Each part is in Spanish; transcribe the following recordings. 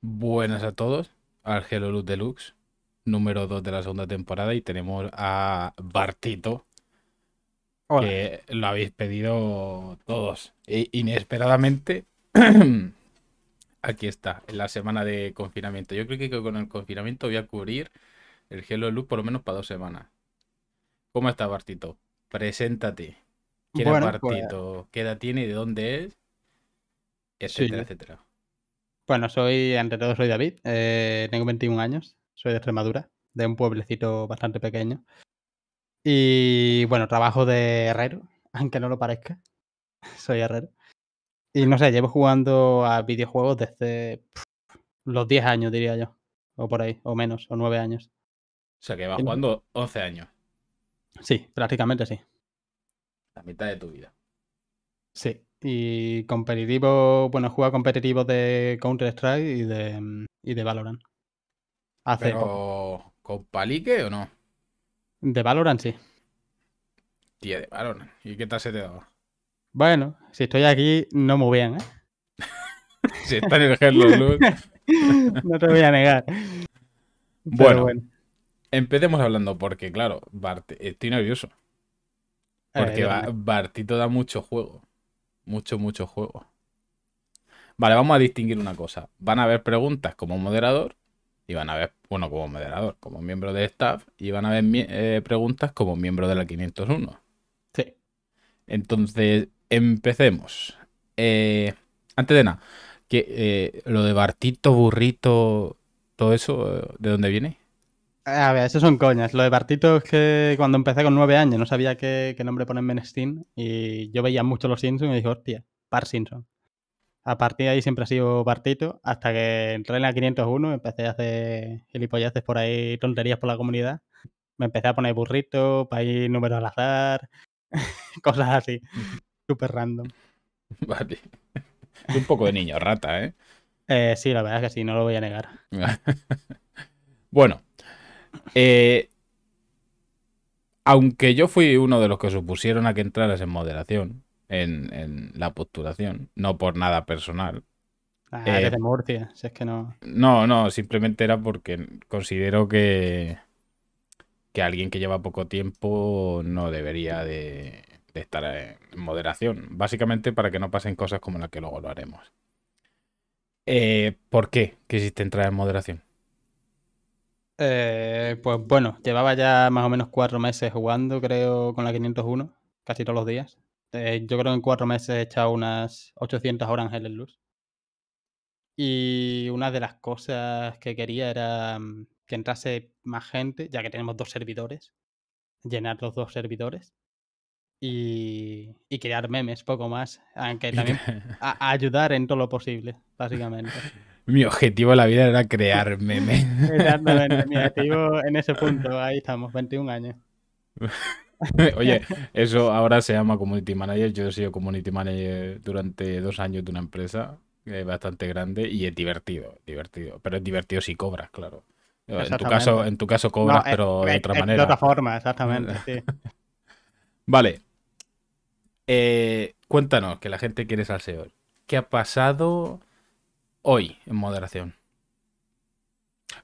Buenas a todos, al Gelo Luz Deluxe, número 2 de la segunda temporada y tenemos a Bartito, que lo habéis pedido todos. E inesperadamente, aquí está, en la semana de confinamiento. Yo creo que con el confinamiento voy a cubrir el de Luz por lo menos para dos semanas. ¿Cómo está Bartito? Preséntate. ¿Quién pues, partido, ¿Qué edad tiene? ¿De dónde es? Etcétera, etcétera. Bueno, soy, ante todo, soy David. Eh, tengo 21 años. Soy de Extremadura, de un pueblecito bastante pequeño. Y bueno, trabajo de herrero, aunque no lo parezca. soy herrero. Y no sé, llevo jugando a videojuegos desde los 10 años, diría yo. O por ahí, o menos, o 9 años. O sea que va jugando 11 años. Sí, prácticamente sí mitad de tu vida. Sí, y competitivo, bueno, juega competitivo de Counter-Strike y de, y de Valorant. Hace Pero, ¿con palique o no? De Valorant, sí. Tía, de Valorant. ¿Y qué tal se te da? Bueno, si estoy aquí, no muy bien, ¿eh? si está en el Hello no te voy a negar. Bueno, bueno, empecemos hablando porque, claro, Bart, estoy nervioso. Eh, Porque Bartito da mucho juego. Mucho, mucho juego. Vale, vamos a distinguir una cosa. Van a haber preguntas como moderador y van a haber, bueno, como moderador, como miembro de staff y van a haber eh, preguntas como miembro de la 501. Sí. Entonces, empecemos. Eh, antes de nada, que lo de Bartito, burrito, todo eso, ¿de dónde viene? A ver, eso son coñas. Lo de Bartito es que cuando empecé con nueve años no sabía qué, nombre ponerme en Steam y yo veía mucho los Simpsons y me dije, hostia, Par Simpson. A partir de ahí siempre ha sido partito hasta que entré en la 501, empecé a hacer gilipolleces por ahí, tonterías por la comunidad. Me empecé a poner burrito, país número al azar, cosas así. Súper random. Vale. Un poco de niño rata, ¿eh? ¿eh? Sí, la verdad es que sí, no lo voy a negar. bueno, eh, aunque yo fui uno de los que supusieron a que entraras en moderación, en, la postulación, no por nada personal. Ah, eh, es que no. No, no, simplemente era porque considero que, que alguien que lleva poco tiempo no debería de, estar en moderación. Básicamente para que no pasen cosas como las que luego lo haremos. Eh, ¿Por qué quisiste entrar en moderación? Eh, pues bueno, llevaba ya más o menos cuatro meses jugando, creo, con la 501, casi todos los días. Eh, yo creo que en cuatro meses he echado unas 800 horas en Luz. Y una de las cosas que quería era mm, que entrase más gente, ya que tenemos dos servidores, llenar los dos servidores y, crear memes poco más, aunque también ayudar en todo lo posible, básicamente mi objetivo en la vida era crear memes. mi objetivo en ese punto, ahí estamos, 21 años. Oye, eso ahora se llama community manager. Yo he sido community manager durante dos años de una empresa bastante grande y es divertido, divertido. Pero es divertido si cobras, claro. En tu caso, en tu caso cobras, pero de eh, otra eh, manera. De otra forma, exactamente. sí. Vale. Eh, cuéntanos, que la gente quiere hoy e ¿Qué ha pasado? hoy en moderación.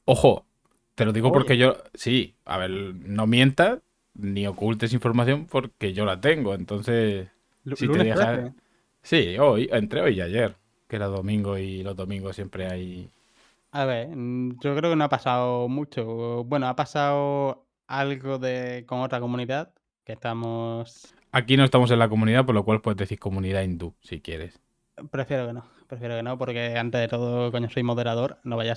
Ojo, te lo digo porque yo. Sí, a ver, no mientas ni ocultes información porque yo la tengo. Entonces, si te Sí, hoy, entre hoy y ayer, que era domingo y los domingos siempre hay. A ver, mm, yo creo que no ha pasado mucho. Bueno, ha pasado algo de con otra comunidad que estamos. Aquí no estamos en la comunidad, por lo cual puedes decir comunidad hindú si quieres. Prefiero que no prefiero que no, porque antes de todo, coño, soy moderador. No vaya a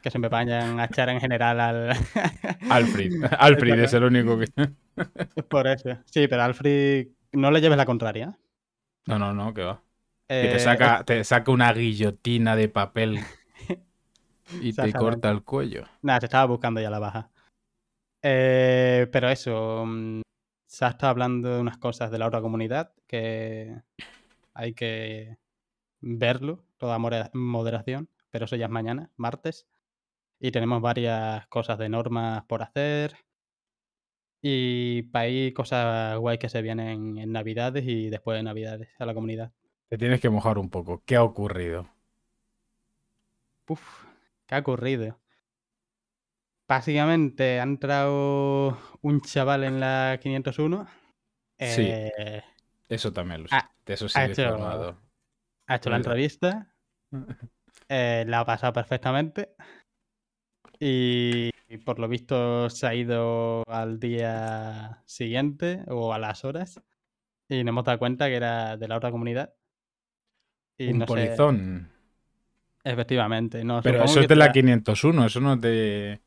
que, se me vayan a echar en general al. Alfred. Alfred es el único que. por eso. Sí, pero Alfred, no le lleves la contraria. No, no, no, que va. y te eh, saca, te saca una guillotina de papel y te corta el cuello. Nada, se estaba buscando ya la baja. Eh, pero eso, mm, se ha estado hablando de unas cosas de la otra comunidad que hay que verlo, toda moderación, pero eso ya es mañana, martes. Y tenemos varias cosas de normas por hacer. Y para ahí cosas guay que se vienen en Navidades y después de Navidades a la comunidad. Te tienes que mojar un poco. ¿Qué ha ocurrido? Uf, ¿qué ha ocurrido? Básicamente ha entrado un chaval en la 501. sí. Eh, eso también lo sé. Eso sí ha ha hecho la entrevista. Eh, la ha pasado perfectamente. Y, por lo visto se ha ido al día siguiente o a las horas. Y nos hemos dado cuenta que era de la otra comunidad. Un polizón. Efectivamente. Pero eso es de la 501, eso no es de,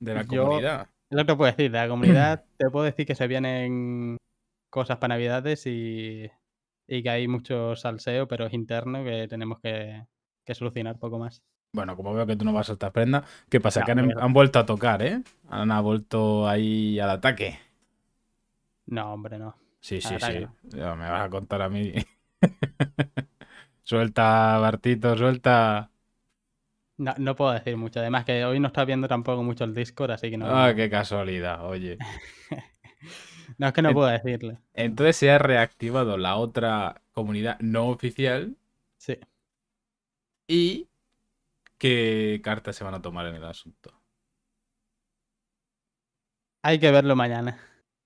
la comunidad. comunidad. Lo que puedo decir, de la comunidad te puedo decir que se vienen cosas para navidades y y que hay mucho salseo, pero es interno que tenemos que, que solucionar poco más. Bueno, como veo que tú no vas a estas prendas, ¿qué pasa? que han, em, vuelto a tocar, ¿eh? Han, vuelto ahí al ataque. No, hombre, no. Sí, sí, sí. me vas a contar a mí. suelta, Bartito, suelta. No, puedo decir mucho. Además, que hoy no está viendo tampoco mucho el Discord, así que no. Ah, qué casualidad, oye. No, es que no puedo decirle. Entonces se ha reactivado la otra comunidad no oficial. Sí. Y qué cartas se van a tomar en el asunto. Hay que verlo mañana.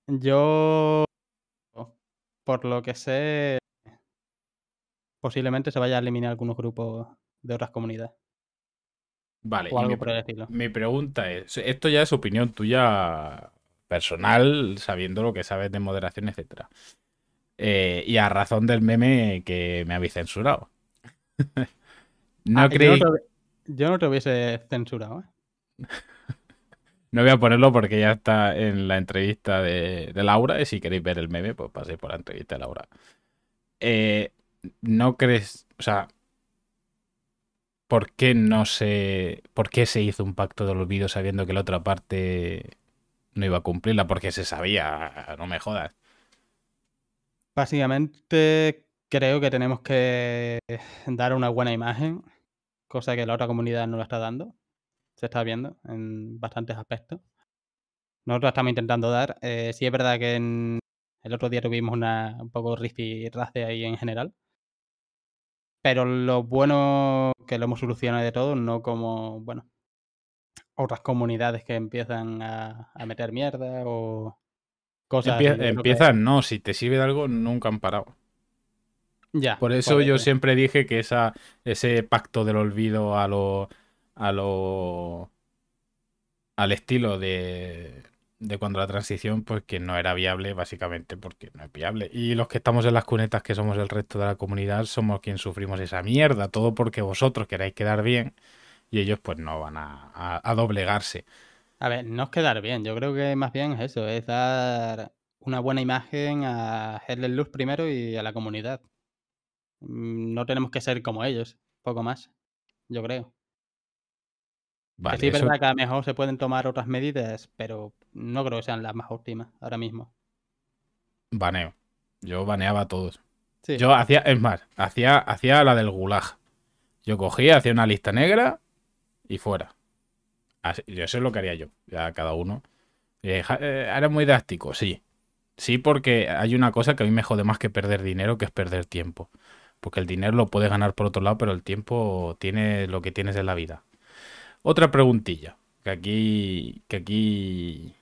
Yo, por lo que sé, posiblemente se vaya a eliminar algunos grupos de otras comunidades. Vale, algo por mi pregunta es, esto ya es opinión tuya personal, sabiendo lo que sabes de moderación, etc. Eh, y a razón del meme que me habéis censurado. no ah, Yo no, te, hubiese censurado. ¿eh? no voy a ponerlo porque ya está en la entrevista de, Laura. Y si queréis ver el meme, pues paséis por la entrevista de Laura. Eh, no crees. O sea. ¿Por qué no se. ¿Por qué se hizo un pacto de olvido sabiendo que la otra parte no iba a cumplirla porque se sabía, no me jodas. Básicamente creo que tenemos que dar una buena imagen, cosa que la otra comunidad no lo está dando, se está viendo en bastantes aspectos. Nosotros estamos intentando dar, eh, sí es verdad que en, el otro día tuvimos una un poco y de ahí en general, pero lo bueno que lo hemos solucionado de todo, no como, bueno, otras comunidades que empiezan a, meter mierda o cosas. empiezan, no, si te sirve de algo, nunca han parado. Ya. Por eso yo siempre dije que esa, ese pacto del olvido a lo. a lo. al estilo de. de cuando la transición, pues que no era viable, básicamente, porque no es viable. Y los que estamos en las cunetas, que somos el resto de la comunidad, somos quienes sufrimos esa mierda. Todo porque vosotros queráis quedar bien y ellos pues no van a, doblegarse. A ver, no es quedar bien, yo creo que más bien es eso, es dar una buena imagen a Herles Luz primero y a la comunidad. Mm, no tenemos que ser como ellos, poco más, yo creo. sí, es verdad que a lo mejor se pueden tomar otras medidas, pero no creo que sean las más óptimas ahora mismo. Baneo. Yo baneaba a todos. Yo hacía, es más, hacía, hacía la del gulag. Yo cogía, hacía una lista negra y fuera. yo eso es lo que haría yo, a cada uno. era eh, eh, muy drástico, sí. Sí, porque hay una cosa que a mí me jode más que perder dinero, que es perder tiempo. Porque el dinero lo puedes ganar por otro lado, pero el tiempo tiene lo que tienes en la vida. Otra preguntilla, que aquí, que aquí...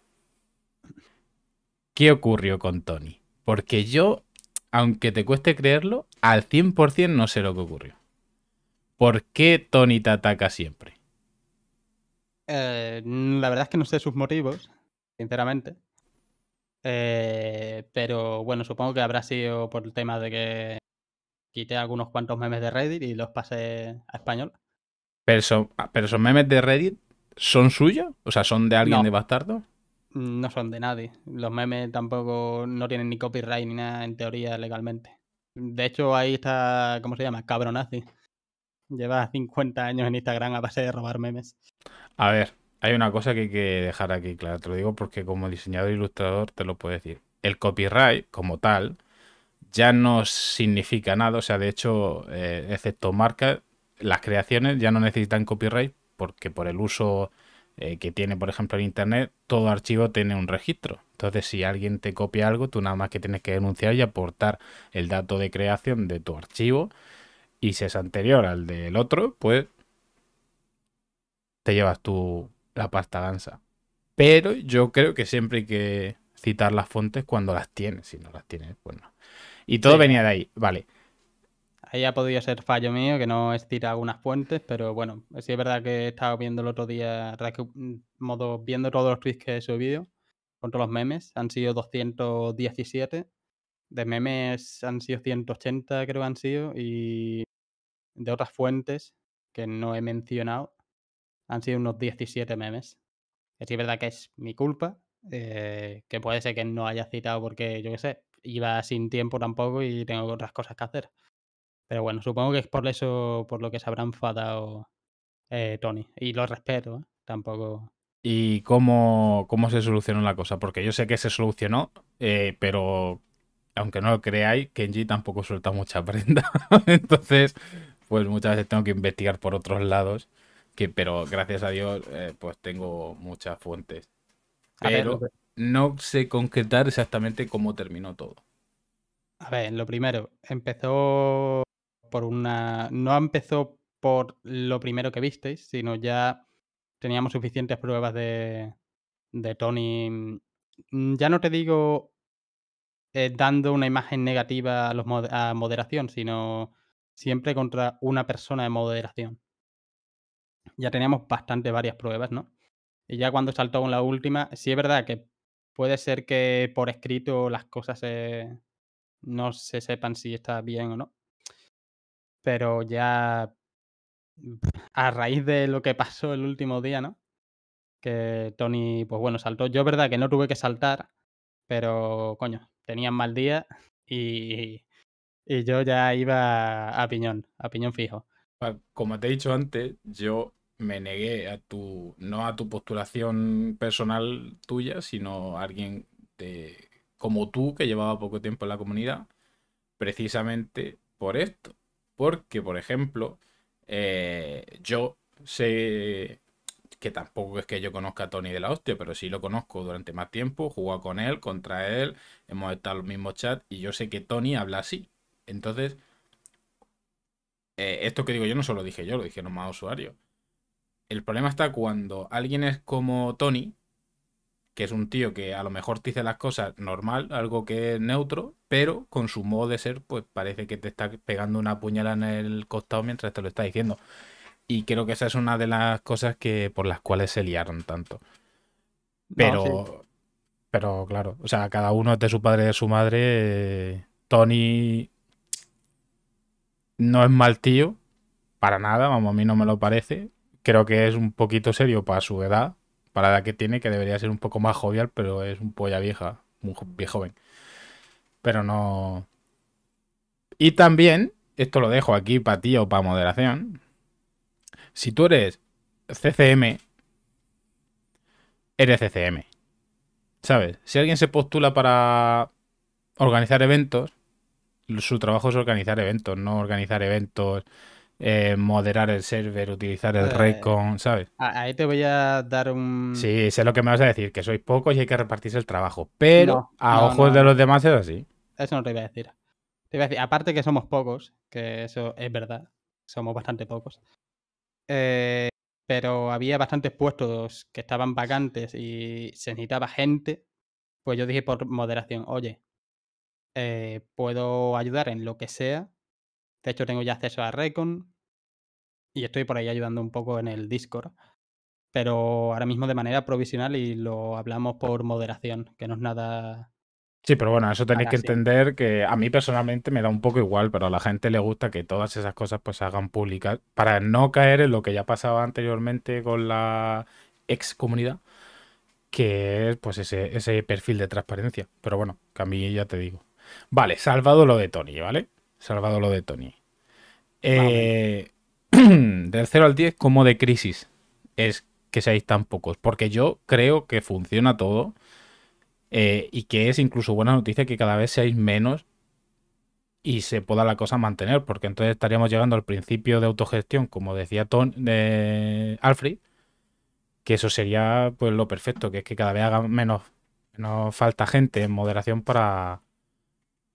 ¿Qué ocurrió con Tony? Porque yo, aunque te cueste creerlo, al 100% no sé lo que ocurrió. ¿Por qué Tony te ataca siempre? Eh, la verdad es que no sé sus motivos, sinceramente. Eh, pero bueno, supongo que habrá sido por el tema de que quité algunos cuantos memes de Reddit y los pasé a español. Pero, son, ah, pero esos memes de Reddit son suyos? O sea, ¿son de alguien de bastardo? No son de nadie. Los memes tampoco no tienen ni copyright ni nada en teoría legalmente. De hecho, ahí está, ¿cómo se llama? Cabronazi. Lleva 50 años en Instagram a base de robar memes. A ver, hay una cosa que hay que dejar aquí claro, te lo digo porque como diseñador e ilustrador te lo puedo decir. El copyright como tal ya no significa nada, o sea, de hecho, eh, excepto marca, las creaciones ya no necesitan copyright porque por el uso eh, que tiene, por ejemplo, en Internet, todo archivo tiene un registro. Entonces, si alguien te copia algo, tú nada más que tienes que denunciar y aportar el dato de creación de tu archivo. Y si es anterior al del otro, pues te llevas tú la pasta danza. Pero yo creo que siempre hay que citar las fuentes cuando las tienes. Si no las tienes, pues no. Y todo venía de ahí, vale. Ahí ha podido ser fallo mío, que no he tirar algunas fuentes, pero bueno, sí es verdad que he estado viendo el otro día, mm, modo, viendo todos los tweets que he subido, con todos los memes, han sido 217. De memes han sido 180, creo que han sido, y de otras fuentes que no he mencionado, han sido unos 17 memes. Que es verdad que es mi culpa, eh, que puede ser que no haya citado porque, yo qué sé, iba sin tiempo tampoco y tengo otras cosas que hacer. Pero bueno, supongo que es por eso, por lo que se habrá enfadado eh, Tony. Y lo respeto, ¿eh? tampoco. ¿Y cómo, cómo se solucionó la cosa? Porque yo sé que se solucionó, pero aunque no lo creáis, Kenji tampoco suelta mucha prenda. Entonces, pues muchas veces tengo que investigar por otros lados pero gracias a Dios, eh, pues tengo muchas fuentes. Pero no sé concretar exactamente cómo terminó todo. A ver, lo primero, empezó por una. No empezó por lo primero que visteis, sino ya teníamos suficientes pruebas de, de Tony. Mm, ya no te digo eh, dando una imagen negativa a, los a moderación, sino siempre contra una persona de moderación ya teníamos bastante varias pruebas, ¿no? Y ya cuando saltó con la última, sí es verdad que puede ser que por escrito las cosas no se sepan si está bien o no. Pero ya mm, a raíz de lo que pasó el último día, ¿no? Que Tony, pues bueno, saltó. Yo es verdad que no tuve que saltar, pero coño, tenían mal día y yo ya iba a piñón, a piñón fijo. Ah, como te he dicho antes, yo me negué a tu, no a tu postulación personal tuya, sino a alguien de, como tú que llevaba poco tiempo en la comunidad, precisamente por esto. Porque, por ejemplo, eh, yo sé que tampoco es que yo conozca a Tony de la hostia, pero sí lo conozco durante más tiempo, jugado con él, contra él, hemos estado en los mismos chats y yo sé que Tony habla así. Entonces, eh, esto que digo yo no solo dije yo, lo dije nomás usuario el problema está cuando alguien es como Tony, que es un tío que a lo mejor te dice las cosas normal, algo que es neutro, pero con su modo de ser, pues parece que te está pegando una puñalada en el costado mientras te lo está diciendo. Y creo que esa es una de las cosas que por las cuales se liaron tanto. Pero, pero claro, o sea, cada uno es de su padre y de su madre. Tony no es mal tío, para nada, vamos, a mí no me lo parece creo que es un poquito serio para su edad, para la que tiene, que debería ser un poco más jovial, pero es un polla vieja, un viejo joven. Pero no. Y también, esto lo dejo aquí para ti o para moderación. Si tú eres CCM, eres CCM. ¿Sabes? Si alguien se postula para organizar eventos, su trabajo es organizar eventos, no organizar eventos eh, moderar el server, utilizar el pues, recon, ¿sabes? Ahí te voy a dar un. Sí, sé lo que me vas a decir, que sois pocos y hay que repartirse el trabajo. Pero a ojos de los demás es así. Eso no te iba a decir. Te iba a decir, aparte que somos pocos, que eso es verdad, somos bastante pocos. Eh, pero había bastantes puestos que estaban vacantes y se necesitaba gente. Pues yo dije por moderación, oye, eh, puedo ayudar en lo que sea, de hecho, tengo ya acceso a Recon y estoy por ahí ayudando un poco en el Discord. Pero ahora mismo de manera provisional y lo hablamos por moderación, que no es nada. Sí, pero bueno, eso tenéis que entender que a mí personalmente me da un poco igual, pero a la gente le gusta que todas esas cosas pues se hagan públicas para no caer en lo que ya pasaba anteriormente con la ex comunidad, que es pues ese, ese perfil de transparencia. Pero bueno, que a mí ya te digo. Vale, salvado lo de Tony, ¿vale? Salvado lo de Tony. Eh, del 0 al 10, como de crisis es que seáis tan pocos? Porque yo creo que funciona todo eh, y que es incluso buena noticia que cada vez seáis menos y se pueda la cosa mantener, porque entonces estaríamos llegando al principio de autogestión, como decía eh, Alfred, que eso sería pues lo perfecto, que es que cada vez haga menos, falta gente en moderación para,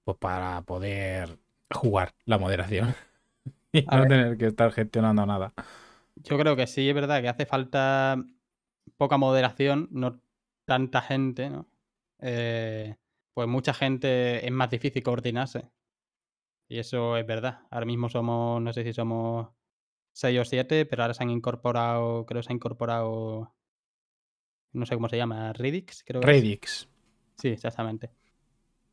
pues, para poder jugar la moderación y no tener que estar gestionando nada. Yo creo que sí, es verdad que hace falta poca moderación, no tanta gente, ¿no? Eh, pues mucha gente es más difícil coordinarse. Y eso es verdad. Ahora mismo somos, no sé si somos 6 o 7, pero ahora se han incorporado, creo que se ha incorporado, no sé cómo se llama, Redix, creo. Redix. sí, exactamente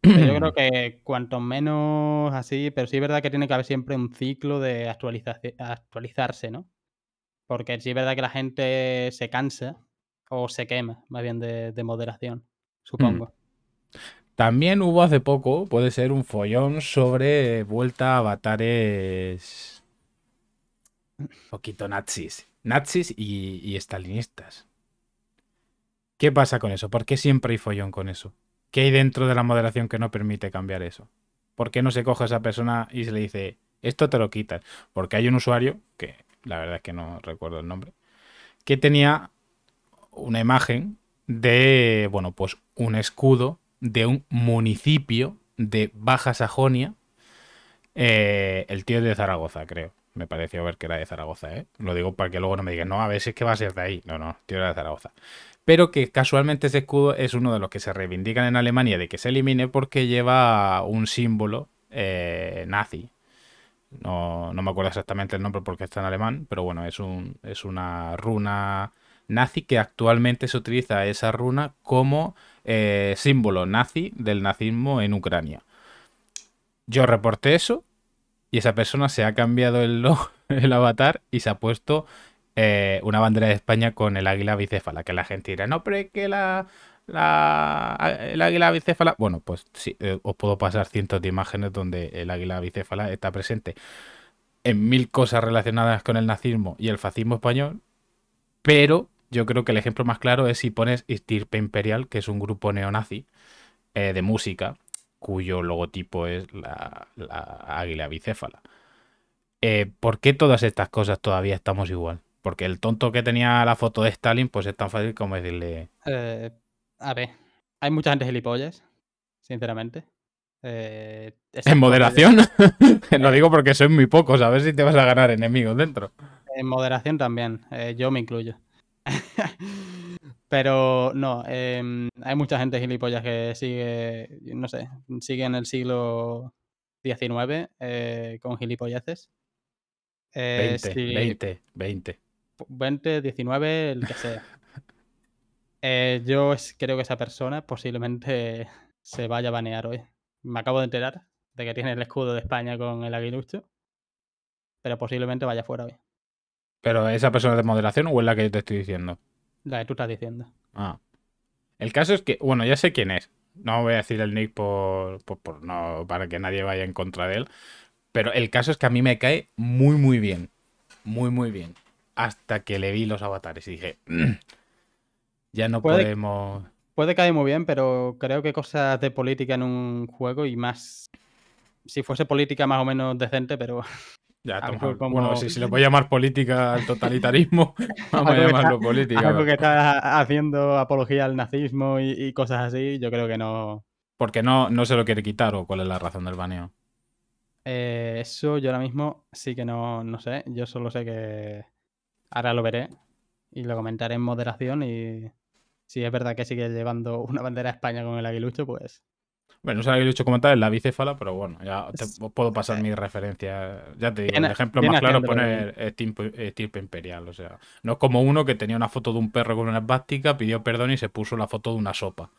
yo creo que cuanto menos así, pero sí es verdad que tiene que haber siempre un ciclo de actualizarse, ¿no? Porque sí es verdad que la gente se cansa o se quema, más bien de, moderación, mm. supongo. También hubo hace poco, puede ser un follón sobre vuelta a avatares un poquito nazis. Nazis y, y stalinistas. ¿Qué pasa con eso? ¿Por qué siempre hay follón con eso? ¿Qué hay dentro de la moderación que no permite cambiar eso? ¿Por qué no se coge a esa persona y se le dice, esto te lo quitas? Porque hay un usuario, que la verdad es que no recuerdo el nombre, que tenía una imagen de, bueno, pues un escudo de un municipio de Baja Sajonia. Eh, el tío de Zaragoza, creo. Me pareció ver que era de Zaragoza, ¿eh? Lo digo para que luego no me digan, no, a ver si es que va a ser de ahí. No, no, el tío era de Zaragoza pero que casualmente ese escudo es uno de los que se reivindican en Alemania de que se elimine porque lleva un símbolo eh, nazi. No, me acuerdo exactamente el nombre porque está en alemán, pero bueno, es, un, es una runa nazi que actualmente se utiliza esa runa como eh, símbolo nazi del nazismo en Ucrania. Yo reporté eso y esa persona se ha cambiado el, el avatar y se ha puesto eh, una bandera de España con el águila bicéfala, que la gente dirá, no, pero que la, el águila bicéfala. Bueno, pues sí, eh, os puedo pasar cientos de imágenes donde el águila bicéfala está presente en mil cosas relacionadas con el nazismo y el fascismo español, pero yo creo que el ejemplo más claro es si pones Stirpe Imperial, que es un grupo neonazi eh, de música, cuyo logotipo es la, águila bicéfala. ¿Por qué todas estas cosas todavía estamos igual? Porque el tonto que tenía la foto de Stalin, pues es tan fácil como decirle. Eh, a ver, hay mucha gente gilipollas, sinceramente. Eh, en moderación. no Lo eh, digo porque soy muy pocos. A ver si te vas a ganar enemigos dentro. En moderación también. yo me incluyo. Pero no, em, hay mucha gente gilipollas que sigue, no sé, sigue en el siglo XIX con gilipolleces. 20, 20, 20. 20, 19, el que sea. Eh, yo creo que esa persona posiblemente se vaya a banear hoy. Me acabo de enterar de que tiene el escudo de España con el aguilucho, pero posiblemente vaya fuera hoy. ¿Pero esa persona de moderación o es la que yo te estoy diciendo? La que tú estás diciendo. Ah. El caso es que, bueno, ya sé quién es. No voy a decir el nick por, por no, para que nadie vaya en contra de él. Pero el caso es que a mí me cae muy, muy bien. Muy, muy bien hasta que le vi los avatares y dije, mm, ya no podemos... Puede caer muy bien, pero creo que cosas de política en un juego y más... Si fuese política más o menos decente, pero... Ya, tampoco. como... Bueno, si se le a llamar política al totalitarismo, vamos a llamarlo política. Porque que está haciendo apología al nazismo y, cosas así, yo creo que no... Porque no, no se lo quiere quitar o cuál es la razón del baneo. Eh, eso yo ahora mismo sí que no sé. Yo solo sé que Ahora lo veré y lo comentaré en moderación y si es verdad que sigue llevando una bandera a España con el aguilucho, pues... Bueno, no sé el aguilucho como tal, es la bicéfala, pero bueno, ya te puedo pasar eh, mi referencia. Ya te digo, el ejemplo más claro es poner estirpe ¿eh? imperial, o sea, no es como uno que tenía una foto de un perro con una esvástica, pidió perdón y se puso la foto de una sopa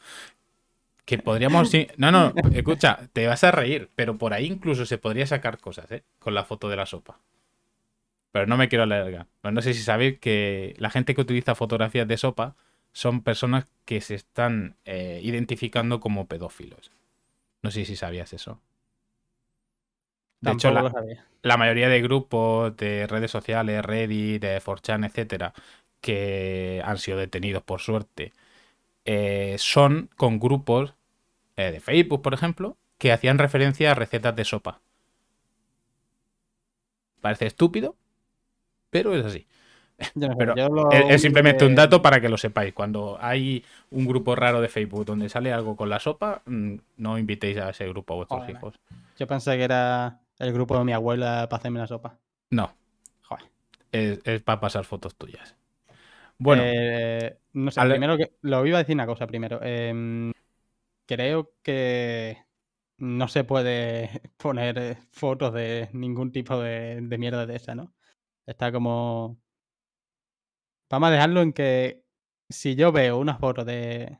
que podríamos No, no, escucha, te vas a reír, pero por ahí incluso se podría sacar cosas, ¿eh? Con la foto de la sopa. Pero no me quiero alargar. no sé si sabéis que la gente que utiliza fotografías de sopa son personas que se están eh, identificando como pedófilos. No sé si sabías eso. De hecho, la, mayoría de grupos de redes sociales, Reddit, de 4chan, etcétera, que han sido detenidos por suerte, eh, son con grupos eh, de Facebook, por ejemplo, que hacían referencia a recetas de sopa. Parece estúpido, pero es así. es, simplemente un dato para que lo sepáis. Cuando hay un grupo raro de Facebook donde sale algo con la sopa, mm, no invitéis a ese grupo a vuestros hijos. Yo pensé que era el grupo de mi abuela para hacerme la sopa. No. Es, para pasar fotos tuyas. Bueno. Eh, no sé, primero que. Lo iba a decir una cosa primero. Em, creo que no se puede poner fotos de ningún tipo de, de mierda de esa, ¿no? Está como. Vamos a dejarlo en que si yo veo una foto de,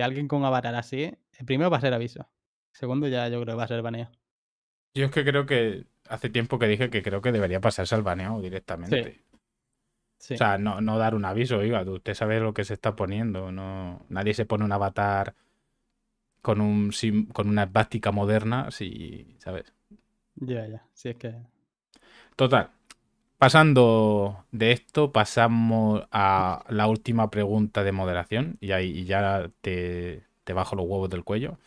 alguien con avatar así, el eh, primero va a ser aviso. segundo ya yo creo que va a ser baneo. Yo es que creo que hace tiempo que dije que creo que debería pasarse al baneo directamente. O sea, no, dar un aviso, oiga, usted sabe lo que se está poniendo. No, nadie se pone un avatar con, un, con una esvástica moderna, si, ¿sabes? Ya, ya, si es que... Total, Pasando de esto, pasamos a la última pregunta de moderación y ahí ya te, bajo los huevos del cuello.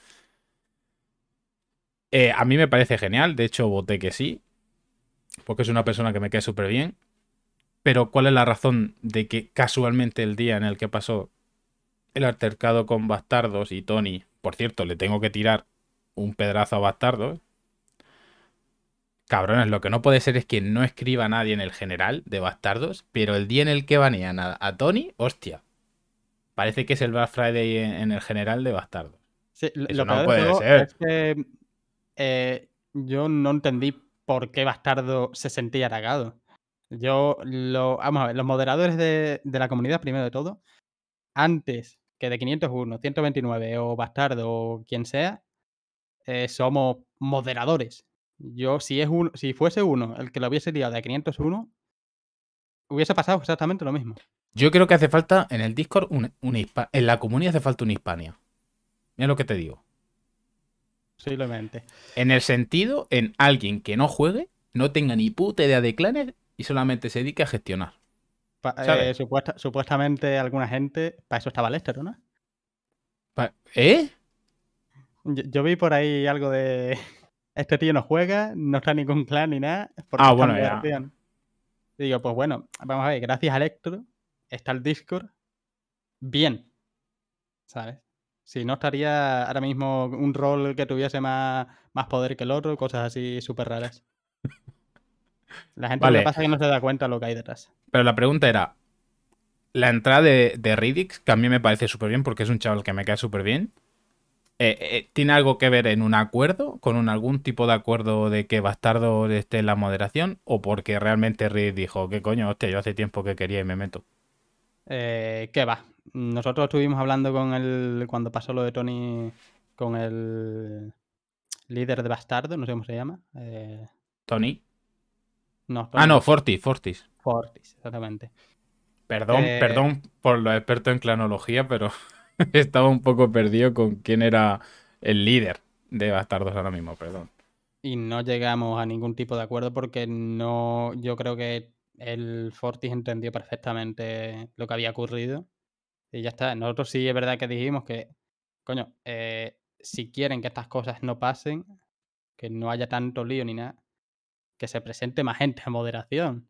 Eh, a mí me parece genial, de hecho voté que sí, porque es una persona que me cae súper bien. Pero ¿cuál es la razón de que casualmente el día en el que pasó el altercado con Bastardos y Tony, por cierto, le tengo que tirar un pedazo a Bastardos, Cabrones, lo que no puede ser es que no escriba nadie en el general de bastardos, pero el día en el que banean a, Tony, hostia. Parece que es el Black Friday en, el general de bastardos. Eso no puede ser. Eh, yo no entendí por qué Bastardo se sentía atacado. Yo, lo, vamos a ver, los moderadores de, la comunidad, primero de todo, antes que de 501, 129 o Bastardo o quien sea, eh, somos moderadores. Yo, si, es uno, si fuese uno el que lo hubiese liado de 501, hubiese pasado exactamente lo mismo. Yo creo que hace falta en el Discord, un, en la comunidad hace falta una Hispania. Mira lo que te digo. Posiblemente. En el sentido, en alguien que no juegue, no tenga ni puta idea de clanes y solamente se dedique a gestionar. Eh, supuestamente alguna gente, para eso estaba Lester, ¿no? ¿Eh? yo vi por ahí algo de este tío no juega, no está en ningún clan ni nada. Ah, bueno, ya. digo, pues bueno, vamos a ver, gracias a Electro está el Discord bien, ¿sabes? Si no estaría ahora mismo un rol que tuviese más, más poder que el otro, cosas así súper raras. La gente pasa que no se da cuenta lo que hay detrás. Pero la pregunta era, la entrada de, de Riddick, que a mí me parece súper bien porque es un chaval que me cae súper bien. Eh, eh, ¿tiene algo que ver en un acuerdo, con algún tipo de acuerdo de que Bastardo esté en la moderación? ¿O porque realmente Reed dijo, qué coño, hostia, yo hace tiempo que quería y me meto? Eh, ¿Qué va? Nosotros estuvimos hablando con él cuando pasó lo de Tony con el líder de Bastardo, no sé cómo se llama. Eh, ¿Tony? Ah, no, Fortis, Fortis. Fortis, exactamente. Perdón, perdón por lo experto en clanología, pero... estaba un poco perdido con quién era el líder de Bastardos ahora mismo, perdón. Y no llegamos a ningún tipo de acuerdo porque no, yo creo que el Fortis entendió perfectamente lo que había ocurrido. Y ya está. Nosotros sí es verdad que dijimos que, coño, eh, si quieren que estas cosas no pasen, que no haya tanto lío ni nada, que se presente más gente a moderación.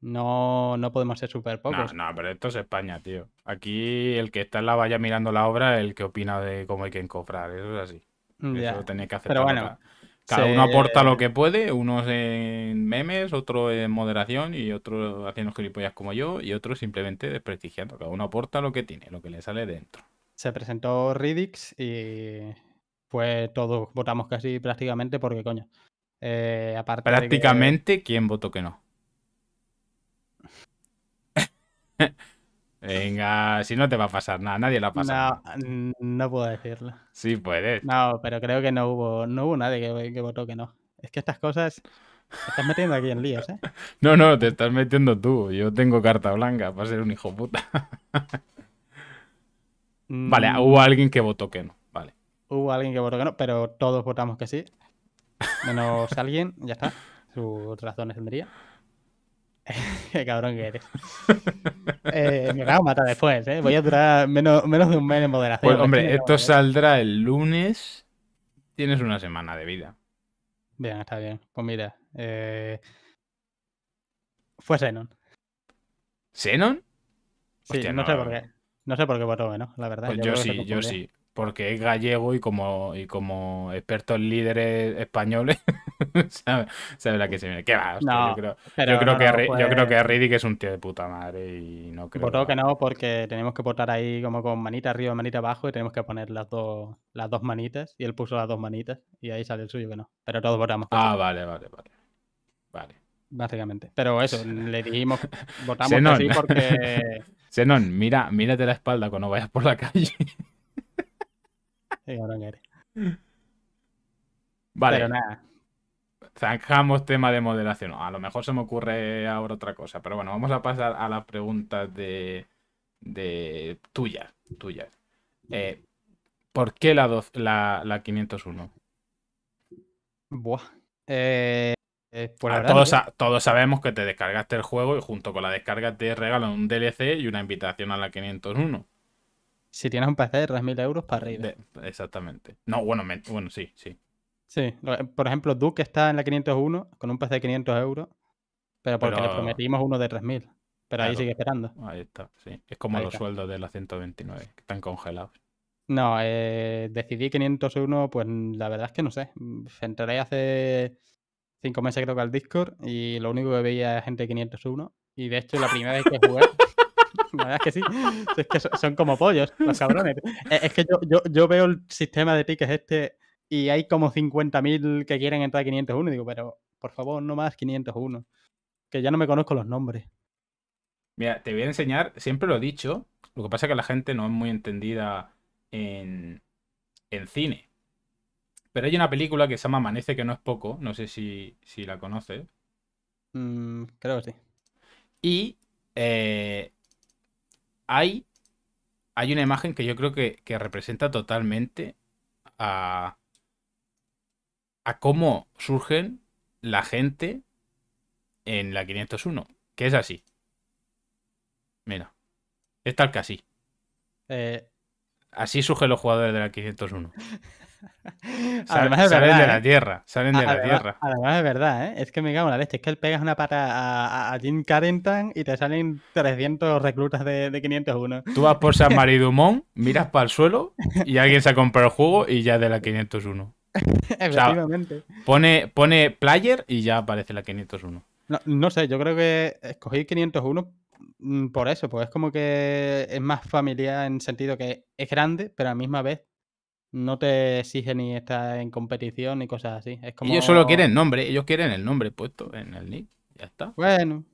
No, no podemos ser súper pocos. No, no, pero esto es España, tío. Aquí el que está en la valla mirando la obra es el que opina de cómo hay que encofrar. Eso es así. Eso que hacer. Cada, uno aporta lo que puede, unos en memes, otro en moderación y otro haciendo gilipollas como yo y otro simplemente desprestigiando. Cada uno aporta lo que tiene, lo que le sale dentro. Se presentó ridix y pues todos votamos casi prácticamente porque coño. Eh, aparte prácticamente, ¿quién votó que no? Venga, si no te va a pasar nada, nadie la ha pasado. No, puedo decirlo. Sí puedes. No, pero creo que no hubo, no hubo nadie que, votó que no. Es que estas cosas te estás metiendo aquí en líos, ¿eh? No, no, te estás metiendo tú. Yo tengo carta blanca para ser un hijo puta. vale, mm. hubo alguien que votó que no. Vale. Hubo alguien que votó que no, pero todos votamos que sí. Menos alguien, ya está. su Sus razones tendría. Qué cabrón que eres. Eh, me cago a matar después, ¿eh? Voy a durar menos, menos de un mes en moderación. Pues, hombre, esto saldrá el lunes. Tienes una semana de vida. Bien, está bien. Pues mira. Eh, fue Xenon. ¿Xenon? sí, no, sé por qué. No sé por qué votó, menos, La verdad. Pues yo sí, yo sí porque es gallego y como, y como expertos líderes españoles, se ve la que se viene? ¿Qué va? yo, creo, que, pues que Riddick es un tío de puta madre y no creo... Por que no, porque tenemos que votar ahí como con manita arriba, manita abajo y tenemos que poner las dos, las dos manitas y él puso las dos manitas y ahí sale el suyo que no. Pero todos votamos. Ah, vale, vale, vale. Básicamente. Pero eso, le dijimos, votamos así porque... Zenon, mira, mírate la espalda cuando vayas por la calle. Vale. Zanjamos tema de moderación A lo mejor se me ocurre ahora otra cosa. Pero bueno, vamos a pasar a las preguntas de, de tuyas. Eh, ¿Por qué la, la, 501? Buah. Eh, eh, pues todos, todos, sabemos que te descargaste el juego y junto con la descarga te regalan un DLC y una invitación a la 501. Si tienes un PC de 3.000 euros para arriba. exactamente. No, bueno, bueno, sí, sí. Sí, por ejemplo, Duke está en la 501 con un PC de 500 euros, pero porque le prometimos uno de 3.000. Pero ahí sigue esperando. Ahí está, sí. Es como los sueldos de la 129, que están congelados. No, eh, decidí 501, pues la verdad es que no sé. Mm, entraré hace cinco meses creo que al Discord y lo único que veía es gente 501. Y de hecho, la primera vez que jugué... La verdad es que sí. son como pollos, los cabrones. Es que yo, yo, veo el sistema de tickets este y hay como 50.000 que quieren entrar a 501. digo, pero por favor, no más 501. Que ya no me conozco los nombres. Mira, te voy a enseñar, siempre lo he dicho, lo que pasa es que la gente no es muy entendida en, en cine. Pero hay una película que se llama Amanece, que no es poco, no sé si, si la conoces. Mm, creo que sí. Y eh, hay, hay una imagen que yo creo que, representa totalmente a, a cómo surgen la gente en la 501, que es así. Mira, es tal que así. Eh. Así surgen los jugadores de la 501. salen de la ¿eh? tierra, salen de la tierra. Además es verdad, ¿eh? es que me cago en la bestia, es que él pegas una pata a, Jim Carrington y te salen 300 reclutas de, 501. Tú vas por San Maridumón miras para el suelo y alguien se ha comprado el juego y ya de la 501. Efectivamente. pone, pone player y ya aparece la 501. No, sé, yo creo que escogí 501 mm, por eso, porque es como que es más familiar en sentido que es grande, pero a la misma vez no te exige ni estar en competición ni cosas así. Es como... Ellos solo quieren nombre, ellos quieren el nombre puesto en el nick. Ya está. Bueno,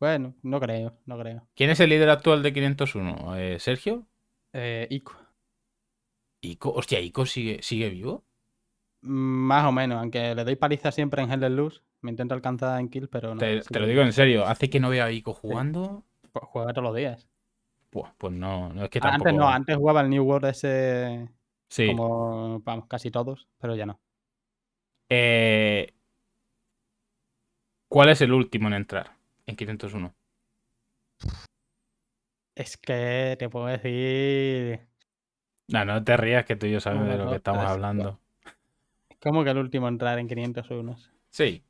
bueno, no creo, no creo. ¿Quién es el líder actual de 501? Eh, ¿Sergio? Eh, Ico. Ico, hostia, Ico sigue, sigue vivo. Mm, más o menos, aunque le doy paliza siempre en Hell Luz. Me intento alcanzar en kill, pero no. Te, lo digo en serio, hace que no vea a Ico jugando. Pues juega todos los días. Pues, pues no, no es que tampoco... Antes no, antes jugaba el New World ese como vamos, casi todos, pero ya no. Eh, ¿Cuál es el último en entrar en 501? Es que te puedo decir. No, no te rías que tú y yo sabemos de lo que estamos hablando. ¿Cómo que el último en entrar en 501? Sí.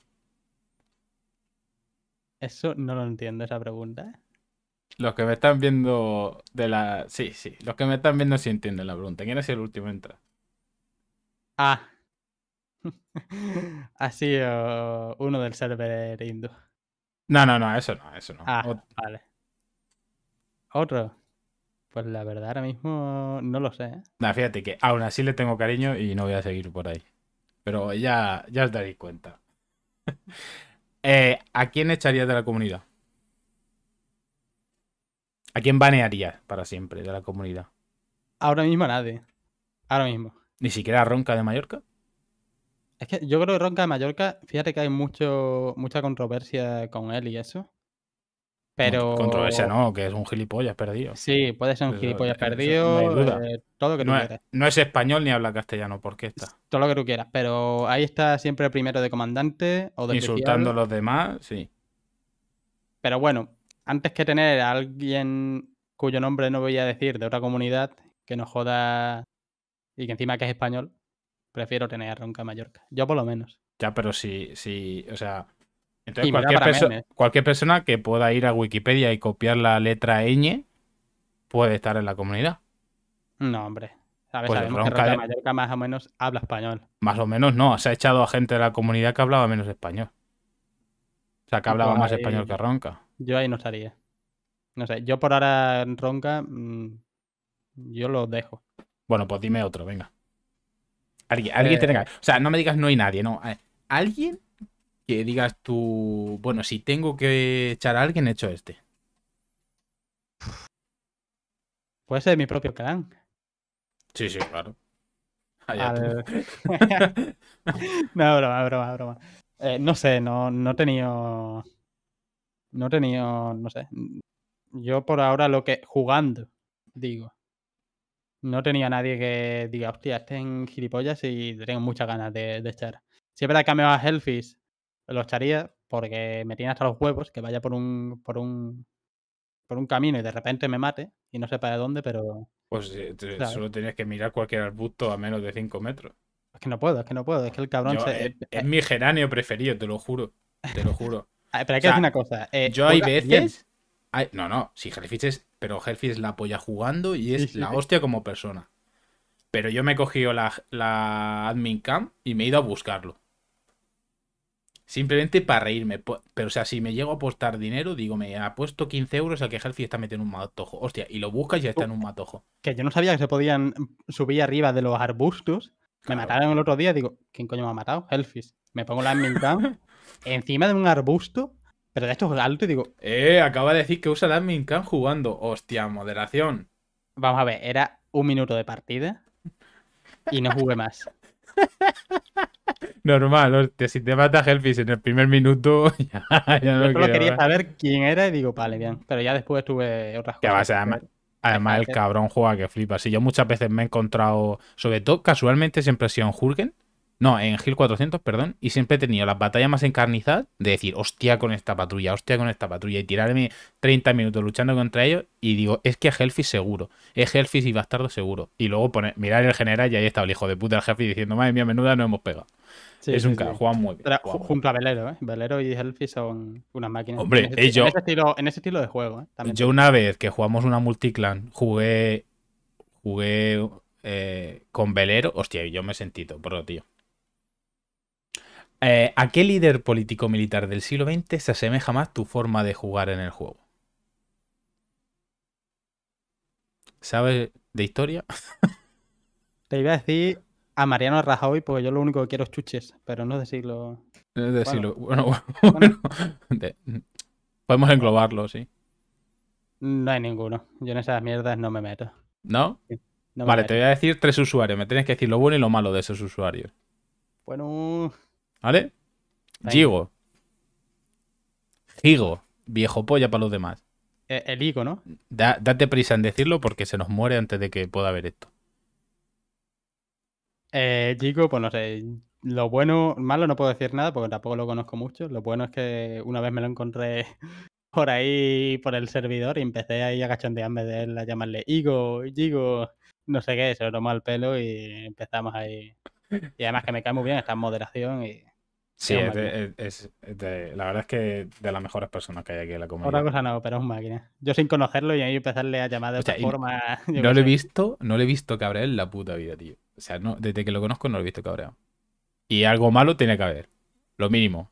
Eso no lo entiendo, esa pregunta. ¿eh? Los que me están viendo de la. Sí, sí. Los que me están viendo sí entienden la pregunta. ¿Quién es el último entra entrar? Ah. ha sido uno del server hindú. No, no, no, eso no, eso no. Ah, vale. Otro. Pues la verdad, ahora mismo no lo sé. ¿eh? fíjate que aún así le tengo cariño y no voy a seguir por ahí. Pero ya, ya os daréis cuenta. Eh, ¿A quién echarías de la comunidad? ¿A quién banearías para siempre de la comunidad? Ahora mismo nadie. Ahora mismo. ¿Ni siquiera Ronca de Mallorca? Es que yo creo que Ronca de Mallorca, fíjate que hay mucho, mucha controversia con él y eso. Pero. Controversia no, que es un gilipollas perdido. Sí, puede ser un gilipollas perdido. No eh, todo lo que tú quieras. Es, no es español ni habla castellano, ¿por qué está. Todo lo que tú quieras. Pero ahí está siempre primero de comandante o de. Insultando a los demás, sí. Pero bueno, antes que tener a alguien cuyo nombre no voy a decir de otra comunidad que nos joda y que encima que es español, prefiero tener a Ronca Mallorca. Yo por lo menos. Ya, pero si, o sea, entonces cualquier, persona que pueda ir a Wikipedia y copiar la letra ñ puede estar en la comunidad. No, hombre. pues sabemos Ronca que Mallorca más o menos habla español. Más o menos no, se ha echado a gente de la comunidad que hablaba menos español. O sea, que pues hablaba más español que Ronca. Yo ahí no estaría. No sé, yo por ahora en Ronca, mm, yo lo dejo. Bueno, pues dime otro, venga. Alguien, alguien tenga. Eh. O sea, no me digas no hay nadie, no. Alguien que digas tú, bueno, si tengo que echar a alguien, hecho este. Puede ser mi propio clan. Sí, sí, claro. no, broma, broma, broma. Eh, no sé, no, no he tenido no he tenido, no sé. Yo por ahora lo que jugando, digo. No tenía nadie que diga, hostia, estén gilipollas y tengo muchas ganas de, echar. Si es verdad que me va a Hellfish lo echaría porque me tiene hasta los huevos que vaya por un, por un, por un camino y de repente me mate y no sé de dónde, pero. Pues eh, solo tenías que mirar cualquier arbusto a menos de 5 metros. Es que no puedo, es que no puedo, es que el cabrón se... Eh, eh, es, es, mi geranio preferido, te lo juro, te lo juro. Ah, pero hay que una cosa. Eh, yo hay veces. no, no, sí, Hellfish es. Pero Hellfish es la apoya jugando y es la hostia como persona. Pero yo me he cogido la, la admin cam y me he ido a buscarlo. Simplemente para reírme. Pero, o sea, si me llego a apostar dinero, digo, me ha puesto 15 euros a que Helfi está en un matojo. Hostia, y lo buscas y ya está en un matojo. Que yo no sabía que se podían subir arriba de los arbustos. Me mataron el otro día, digo, ¿quién coño me ha matado? Hellfish. Me pongo la admin cam encima de un arbusto, pero de estos y digo. Eh, acaba de decir que usa el admin jugando. Hostia, moderación. Vamos a ver, era un minuto de partida y no jugué más. Normal, si te mata Helfis en el primer minuto, ya, no Yo solo quería saber quién era y digo, vale, bien. Pero ya después tuve otras cosas. además, además el cabrón juega que flipa. Si yo muchas veces me he encontrado, sobre todo casualmente siempre presión sido Jurgen, no, en Gil 400, perdón. Y siempre he tenido las batallas más encarnizadas de decir, hostia con esta patrulla, hostia con esta patrulla. Y tirarme 30 minutos luchando contra ellos. Y digo, es que Hellfish seguro. Es Hellfish y bastardo seguro. Y luego poner, mirar el general y ahí está el hijo de puta el jefe diciendo, madre mía, menuda no hemos pegado. es un cara, juega muy bien. Velero, ¿eh? Velero y Hellfish son unas máquinas. Hombre, en ese, este este estilo, de juego, ¿eh? yo una vez que jugamos una multiclan, jugué. Jugué eh, con Velero. Hostia, yo me sentí todo, bro, tío. Eh, ¿A qué líder político militar del siglo XX se asemeja más tu forma de jugar en el juego? ¿Sabes de historia? Te iba a decir a Mariano Rajoy, porque yo lo único que quiero es chuches, pero no de siglo... No es eh, Bueno, bueno, podemos englobarlo, sí. No hay ninguno. Yo en esas mierdas no me meto. ¿No? vale, te voy a decir tres usuarios. Me tienes que decir lo bueno y lo malo de esos usuarios. Bueno. ¿Vale? Gigo. Gigo. Viejo polla para los demás. Eh, el, Igo, ¿no? date prisa en decirlo porque se nos muere antes de que pueda haber esto. Eh, Gigo, pues no sé. Lo bueno, malo no puedo decir nada porque tampoco lo conozco mucho. Lo bueno es que una vez me lo encontré por ahí, por el servidor, y empecé ahí a cachondearme de él, a llamarle Higo, Gigo, no sé qué, se lo tomó al pelo y empezamos ahí. Y además que me cae muy bien, esta moderación y Sí, es, la verdad es que de las mejores personas que hay aquí en la comunidad. Otra cosa no, pero es máquina. Yo sin conocerlo y ahí empezarle a llamar de otra forma. No lo he visto, no le he visto cabrear en la puta vida, tío. O sea, desde que lo conozco no lo he visto cabreado. Y algo malo tiene que haber. Lo mínimo.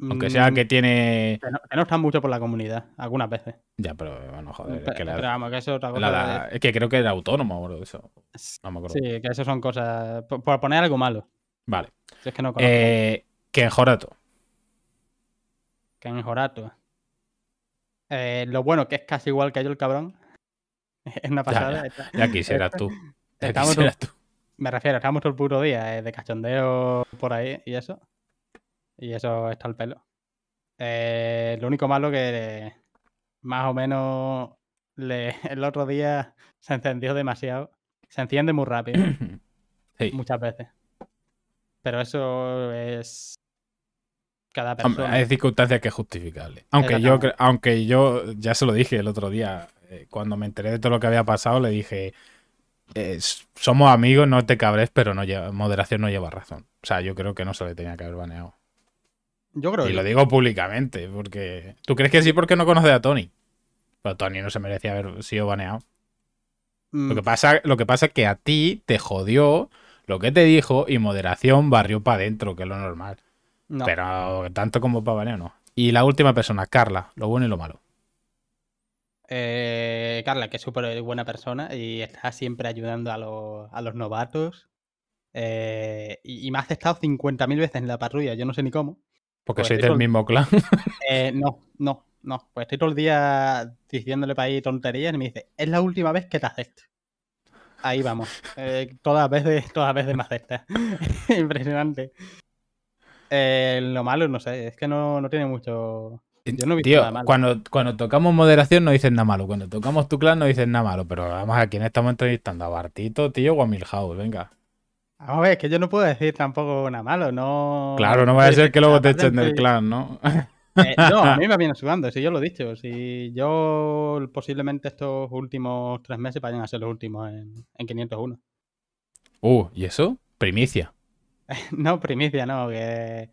Aunque sea mm, que tiene. Que no, están mucho por la comunidad, algunas veces. Ya, pero bueno, joder. que que que creo que era autónomo, bro, eso. Sí, que eso son cosas. por poner algo malo. Vale que no conozco. Eh, eh, lo bueno que es casi igual que yo el cabrón. Es una pasada. Ya, ya, tú. Me refiero, está todo el puro día eh, de cachondeo por ahí y eso. Y eso está el pelo. Eh, lo único malo que más o menos el otro día se encendió demasiado. Se enciende muy rápido. Muchas veces. Pero eso es cada persona. Hay circunstancias que es justificable. Aunque yo, aunque yo ya se lo dije el otro día, eh, cuando me enteré de todo lo que había pasado, le dije, eh, somos amigos, no te cabres, pero no moderación no lleva razón. O sea, yo creo que no se le tenía que haber baneado. Yo creo. Y lo digo públicamente, porque... ¿Tú crees que sí porque no conoces a Tony? Pero Tony no se merecía haber sido baneado. Lo, mm. que pasa, lo que pasa es que a ti te jodió lo que te dijo y moderación barrió para adentro, que es lo normal. Pero tanto como para no. Y la última persona, Carla, lo bueno y lo malo. Eh, Carla, que es súper buena persona y está siempre ayudando a, los, novatos. Eh, y, y, me ha aceptado 50.000 veces en la parrilla, yo no sé ni cómo. Porque soy pues del mismo clan. Eh, no, no, no. Pues estoy todo el día diciéndole para ahí tonterías y me dice, es la última vez que te acepto ahí vamos. Eh, todas veces, todas veces más de estas. Impresionante. Eh, lo malo, no sé, es que no, tiene mucho. Eh, yo no he nada malo. Cuando, cuando tocamos moderación no dicen nada malo. Cuando tocamos tu clan no dicen nada malo. Pero vamos, ¿a quién estamos entrevistando? ¿A Bartito, tío o a Milhouse? Venga. Vamos a ver, es que yo no puedo decir tampoco nada malo, no. Claro, no vaya a ser que luego te echen del clan, ¿no? Eh, no, a mí me viene sudando, si yo lo he dicho. Si yo posiblemente estos últimos tres meses vayan a ser los últimos en, 501. Uh, ¿y eso? Primicia. no, primicia, no, que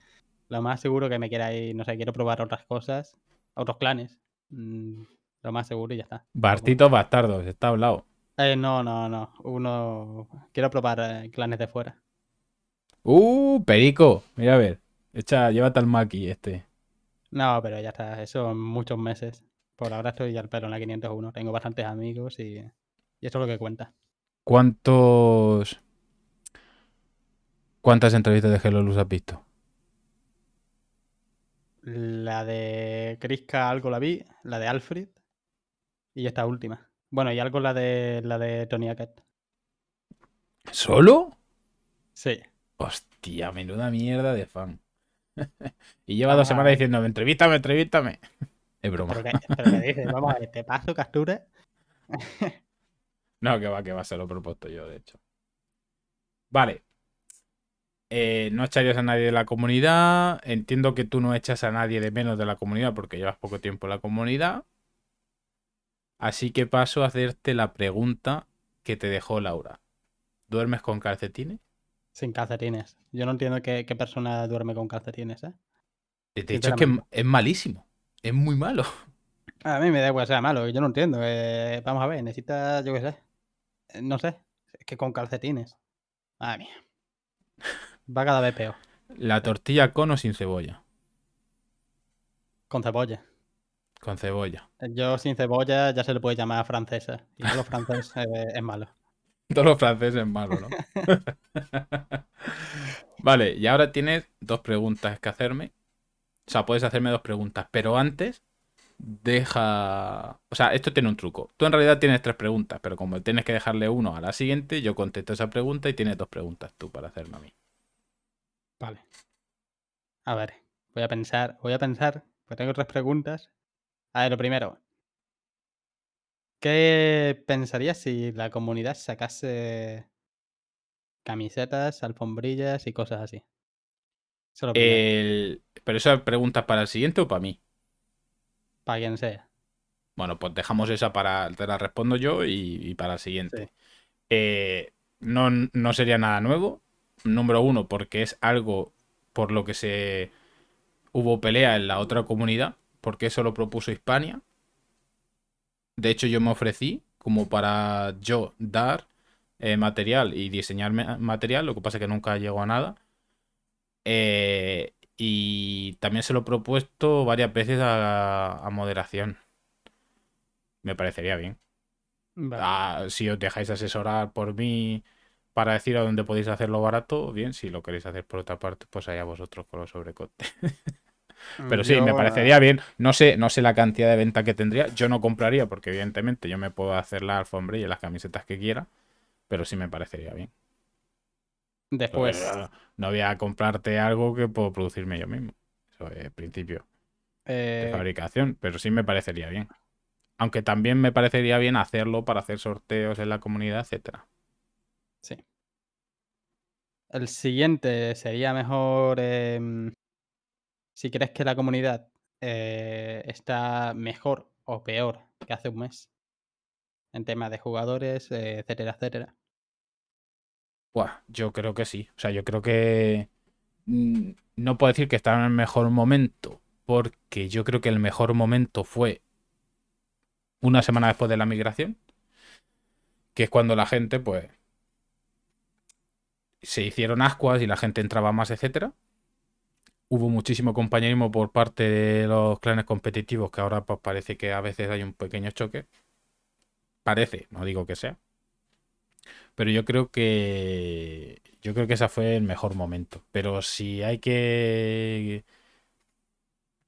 lo más seguro que me quiera ir, no sé, quiero probar otras cosas, otros clanes. Mm, lo más seguro y ya está. Bartitos bastardos, está hablado. Eh, no, no, no. Uno. Quiero probar eh, clanes de fuera. Uh, Perico. Mira a ver. Echa, llévate al Maki este. No, pero ya está, eso muchos meses. Por ahora estoy al pelo en la 501. Tengo bastantes amigos y, y esto es lo que cuenta. ¿Cuántos. ¿Cuántas entrevistas de Hello Luz has visto? La de Crisca algo la vi, la de Alfred y esta última. Bueno, y algo la de la de Tony Hackett. ¿Solo? Sí. Hostia, menuda mierda de fan. y lleva dos semanas diciendo entrevístame, entrevista Es broma. Pero vamos a paso capture. no, que va, que va, se lo propuesto yo, de hecho. Vale. Eh, no echarías a nadie de la comunidad. Entiendo que tú no echas a nadie de menos de la comunidad porque llevas poco tiempo en la comunidad. Así que paso a hacerte la pregunta que te dejó Laura. ¿Duermes con calcetines? Sin calcetines. Yo no entiendo qué, persona duerme con calcetines, ¿eh? De hecho, es que es malísimo. Es muy malo. A mí me da igual sea malo, yo no entiendo. Eh, vamos a ver, necesita, yo qué sé. Eh, no sé. Es que con calcetines. Madre mía. Va cada vez peor. La tortilla con o sin cebolla. Con cebolla. Con cebolla. Yo sin cebolla ya se le puede llamar francesa. Y luego los eh, es malo. Todos los franceses malo, ¿no? vale, y ahora tienes dos preguntas que hacerme. O sea, puedes hacerme dos preguntas, pero antes deja... O sea, esto tiene un truco. Tú en realidad tienes tres preguntas, pero como tienes que dejarle uno a la siguiente, yo contesto esa pregunta y tienes dos preguntas tú para hacerme a mí. Vale. A ver, voy a pensar, voy a pensar, porque tengo tres preguntas. A ver, lo primero, ¿Qué pensarías si la comunidad sacase camisetas, alfombrillas y cosas así? Pero esa pregunta para el siguiente o para mí? Para quien sea. Bueno, pues dejamos esa para. Te la respondo yo y, para el siguiente. Eh, no, no sería nada nuevo. Número uno, porque es algo por lo que se hubo pelea en la otra comunidad, porque eso lo propuso Hispania de hecho, yo me ofrecí como para yo dar eh, material y diseñar material, lo que pasa es que nunca llegó a nada. Eh, y también se lo he propuesto varias veces a, moderación. Me parecería bien. Ah, si os dejáis asesorar por mí para decir a dónde podéis hacerlo barato, bien, si lo queréis hacer por otra parte, pues allá vosotros con los sobrecostes. Pero mm, sí, me parecería bien. No sé, no sé la cantidad de venta que tendría. Yo no compraría porque evidentemente yo me puedo hacer la alfombrilla y las camisetas que quiera, pero sí me parecería bien. Después. no voy a comprarte algo que puedo producirme yo mismo. Eso es principio eh, fabricación, pero sí me parecería bien. Aunque también me parecería bien hacerlo para hacer sorteos en la comunidad, etcétera. Sí. El siguiente sería mejor em, si crees que la comunidad eh, está mejor o peor que hace un mes en tema de jugadores, eh, etcétera, etcétera. Buah, yo creo que sí. O sea, yo creo que mm, no puedo decir que está en el mejor momento, porque yo creo que el mejor momento fue una semana después de la migración, que es cuando la gente, pues, se hicieron ascuas y la gente entraba más, etcétera hubo muchísimo compañerismo por parte de los clanes competitivos, que ahora pues, parece que a veces hay un pequeño choque. Parece, no digo que sea. Pero yo creo que. Yo creo que ese fue el mejor momento. Pero si hay que.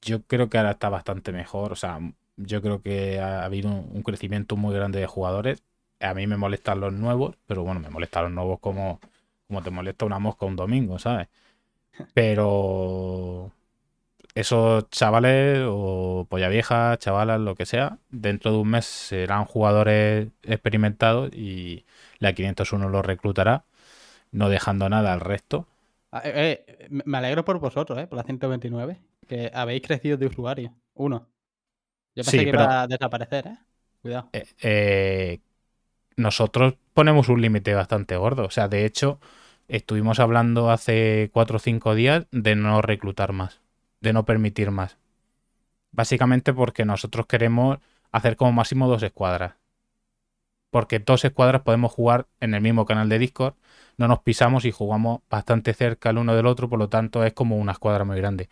Yo creo que ahora está bastante mejor. O sea, yo creo que ha habido un crecimiento muy grande de jugadores. A mí me molestan los nuevos, pero bueno, me molestan los nuevos como, como te molesta una mosca un domingo, ¿sabes? Pero esos chavales o polla vieja, chavalas, lo que sea, dentro de un mes serán jugadores experimentados y la 501 los reclutará, no dejando nada al resto. Ah, eh, eh, me alegro por vosotros, eh, por la 129, que habéis crecido de usuario. Uno. Yo pensé que iba a desaparecer, ¿eh? Cuidado. Eh, nosotros ponemos un límite bastante gordo. O sea, de hecho, estuvimos hablando hace cuatro o cinco días de no reclutar más, de no permitir más. Básicamente porque nosotros queremos hacer como máximo dos escuadras. Porque dos escuadras podemos jugar en el mismo canal de Discord, no nos pisamos y jugamos bastante cerca el uno del otro, por lo tanto es como una escuadra muy grande.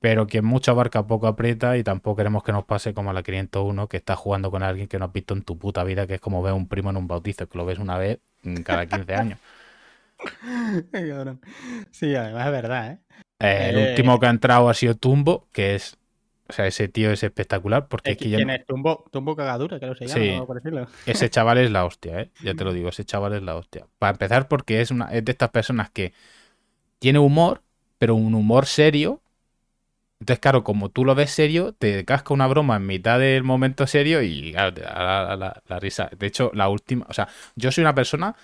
Pero quien mucha barca poco aprieta y tampoco queremos que nos pase como a la 501 que está jugando con alguien que no has visto en tu puta vida, que es como ver un primo en un bautizo, que lo ves una vez cada 15 años. sí, además es verdad, ¿eh? Eh, El eh, último que ha entrado ha sido Tumbo, que es. O sea, ese tío es espectacular porque tiene Tumbo, Tumbo Cagadura, que lo se llama, decirlo. Ese chaval es la hostia, ¿eh? Ya te lo digo, ese chaval es la hostia. Para empezar, porque es, una, de estas personas que tiene humor, pero un humor serio. Entonces, claro, como tú lo ves serio, te casca una broma en mitad del momento serio y te da la, la risa. De hecho, la última, o sea, yo soy una persona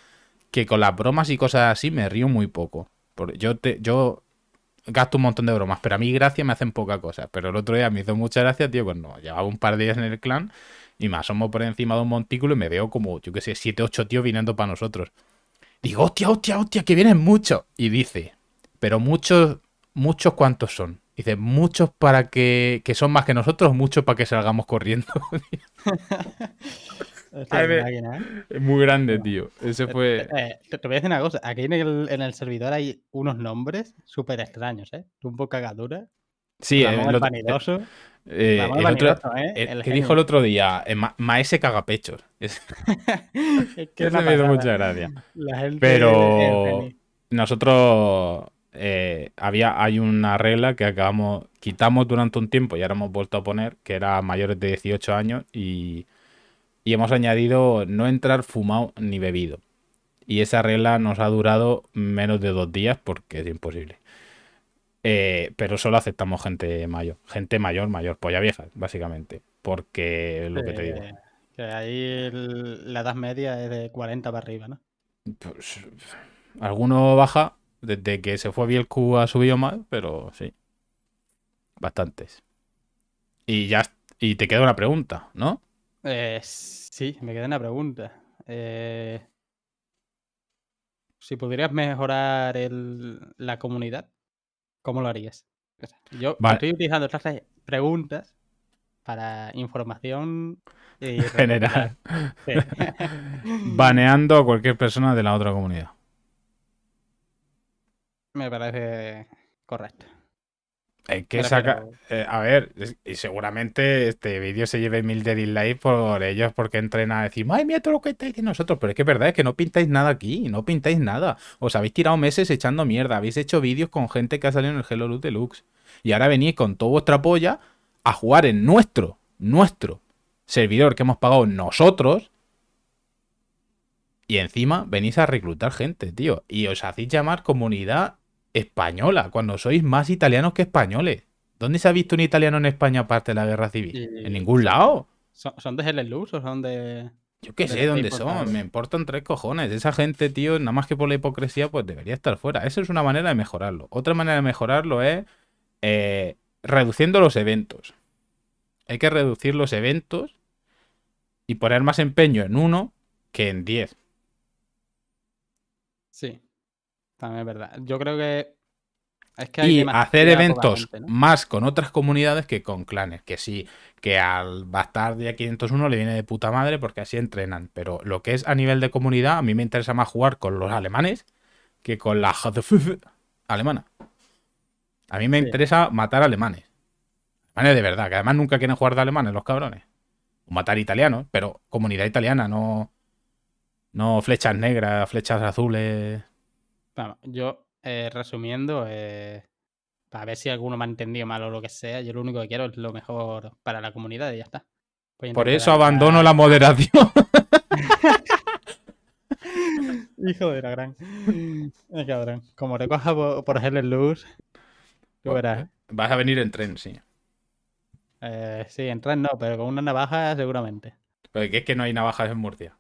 que con las bromas y cosas así me río muy poco. Yo, te, yo gasto un montón de bromas, pero a mí gracia me hacen poca cosa. Pero el otro día me hizo mucha gracia, tío, pues llevaba un par de días en el clan y me asomo por encima de un montículo y me veo como, yo qué sé, siete ocho tíos viniendo para nosotros. Digo, hostia, hostia, hostia, que vienen muchos. Y dice, pero muchos, muchos cuántos son. Dice, muchos para que, que son más que nosotros, muchos para que salgamos corriendo. Este, ¿eh? Es muy grande, tío. Ese eh, fue. Eh, te, voy a decir una cosa. Aquí en el, servidor hay unos nombres súper extraños, ¿eh? un poco cagadura. Sí, el, que dijo el otro día? Ma maese cagapechos. Es... que no me hizo mucha gracia. Pero nosotros había, hay una regla que acabamos, quitamos durante un tiempo y ahora hemos vuelto a poner, que era mayores de 18 años y y hemos añadido no entrar fumado ni bebido. Y esa regla nos ha durado menos de dos días porque es imposible. Eh, pero solo aceptamos gente mayor. Gente mayor, mayor, polla vieja, básicamente. Porque lo que te digo. que ahí la edad media es de 40 para arriba, ¿no? Pues, alguno baja. Desde que se fue Bielcu ha subido más, pero sí. Bastantes. Y ya y te queda una pregunta, ¿no? Eh, sí, me queda una pregunta. Eh, si pudieras mejorar la comunidad, ¿cómo lo harías? Yo estoy utilizando estas preguntas para información general. Baneando a cualquier persona de la otra comunidad. Me parece correcto que eh, a ver, y seguramente este vídeo se lleve mil de dislikes por ellos porque entrenan a decir, ay, mira lo que estáis de nosotros. Pero es que es verdad, es que no pintáis nada aquí, no pintáis nada. Os habéis tirado meses echando mierda, habéis hecho vídeos con gente que ha salido en el Hello Deluxe. Y ahora venís con toda vuestra polla a jugar en nuestro, nuestro servidor que hemos pagado nosotros. Y encima venís a reclutar gente, tío. Y os hacéis llamar comunidad española, cuando sois más italianos que españoles. ¿Dónde se ha visto un italiano en España aparte de la guerra civil? En ningún lado. ¿Son, de Helen o son de.? Yo qué sé dónde son, me importan tres cojones. Esa gente, tío, nada más que por la hipocresía, pues debería estar fuera. Eso es una manera de mejorarlo. Otra manera de mejorarlo es eh, reduciendo los eventos. Hay que reducir los eventos y poner más empeño en uno que en diez. También es verdad. Yo creo que. Es que y hacer eventos más con otras comunidades que con clanes. Que sí, que al Bastard de 501 le viene de puta madre porque así entrenan. Pero lo que es a nivel de comunidad, a mí me interesa más jugar con los alemanes que con la alemana. A mí me interesa matar alemanes. Alemanes de verdad, que además nunca quieren jugar de alemanes los cabrones. O matar italianos, pero comunidad italiana, no. No flechas negras, flechas azules. Bueno, yo, eh, resumiendo, para eh, ver si alguno me ha entendido mal o lo que sea, yo lo único que quiero es lo mejor para la comunidad y ya está. Pues por eso abandono la moderación. Hijo de la gran. cabrón. Como recoja por, hacerle Luz, tú pues, verás. Eh, vas a venir en tren, sí. sí, en tren no, pero con una navaja seguramente. Porque es que no hay navajas en Murcia.